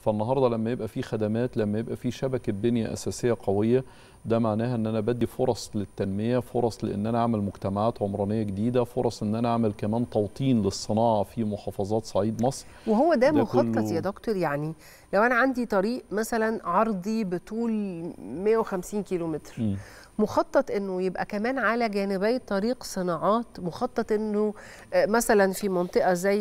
فالنهارده لما يبقى في خدمات لما يبقى في شبكه بنيه اساسيه قويه ده معناها ان انا بدي فرص للتنميه فرص لان انا اعمل مجتمعات عمرانيه جديده فرص ان انا اعمل كمان توطين للصناعه في محافظات صعيد مصر وهو ده, ده مخطط يا دكتور يعني لو انا عندي طريق مثلا عرضي بطول 150 كيلومتر م. مخطط انه يبقى كمان على جانبي الطريق صناعات مخطط انه آه، مثلا في منطقه زي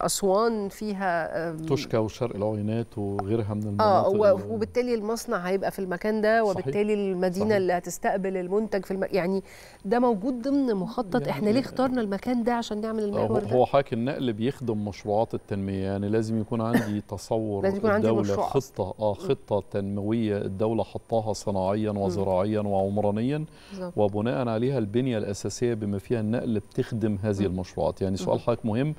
اسوان فيها تشكى وشرق العوينات وغيرها من المناطق اه وبالتالي المصنع هيبقى في المكان ده وبالتالي المدينه صحيح. اللي هتستقبل المنتج في الم... يعني ده موجود ضمن مخطط يعني احنا ليه يعني اخترنا المكان ده عشان نعمل آه، المحور ده هو حضرتك النقل بيخدم مشروعات التنميه يعني لازم يكون عندي تصور لازم يكون عندي الدوله مشروع. خطه اه خطه تنمويه الدوله حطاها صناعيا وزراعيا وعمرانيا وبناء عليها البنيه الاساسيه بما فيها النقل بتخدم هذه المشروعات يعني سؤال حضرتك مهم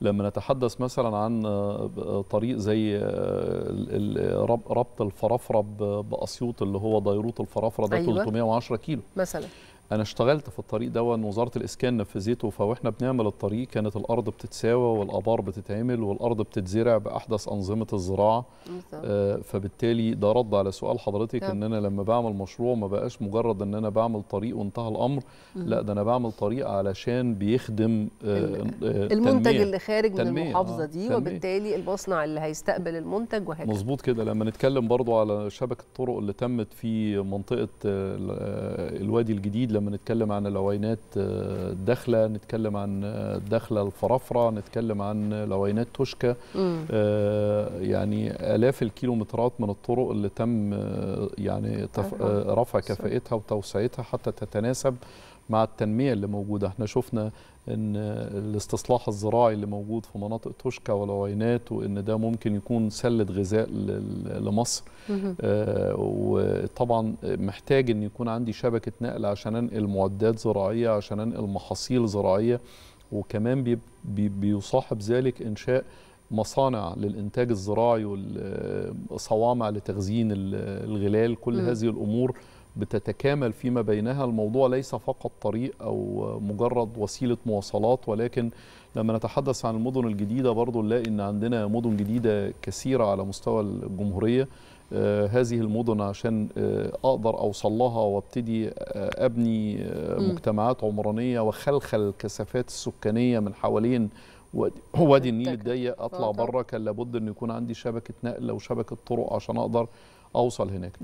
لما نتحدث مثلا عن آه، طريق زي آه، ربط الفرافره باسيوط اللي هو وضيروط الفرافره ده أيوة. 310 كيلو مثلا انا اشتغلت في الطريق ده وزاره الاسكان نفذته فواحنا بنعمل الطريق كانت الارض بتتساوى والابار بتتعمل والارض بتتزرع باحدث انظمه الزراعه آه فبالتالي ده رد على سؤال حضرتك طب. ان انا لما بعمل مشروع ما بقاش مجرد ان انا بعمل طريق وانتهى الامر مم. لا ده انا بعمل طريق علشان بيخدم آه, آه، المنتج تنمية. اللي خارج تنمية. من المحافظه آه، دي تنمية. وبالتالي المصنع اللي هيستقبل المنتج وهكذا مظبوط كده لما نتكلم برضو على شبكه الطرق اللي تمت في منطقه آه، الوادي الجديد لما نتكلم عن لوينات آه، الدخلة نتكلم عن الدخلة آه، الفرافرة نتكلم عن لوينات توشكا آه، يعني آلاف الكيلومترات من الطرق اللي تم يعني رفع كفائتها وتوسعتها حتى تتناسب مع التنميه اللي موجوده احنا شفنا ان الاستصلاح الزراعي اللي موجود في مناطق توشكا والعوينات وان ده ممكن يكون سله غذاء لمصر آه وطبعا محتاج ان يكون عندي شبكه نقل عشان انقل معدات زراعيه عشان انقل محاصيل زراعيه وكمان بي بي بيصاحب ذلك انشاء مصانع للإنتاج الزراعي والصوامع آه، لتخزين الغلال كل هذه الأمور بتتكامل فيما بينها الموضوع ليس فقط طريق أو مجرد وسيلة مواصلات ولكن لما نتحدث عن المدن الجديدة برضو نلاقي أن عندنا مدن جديدة كثيرة على مستوى الجمهورية آه، هذه المدن عشان آه، اقدر اوصل لها وابتدي آه، ابني مجتمعات عمرانيه وخلخل الكثافات السكانيه من حوالين وادي النيل الضيق اطلع بره كان لابد ان يكون عندي شبكه نقل وشبكه طرق عشان اقدر اوصل هناك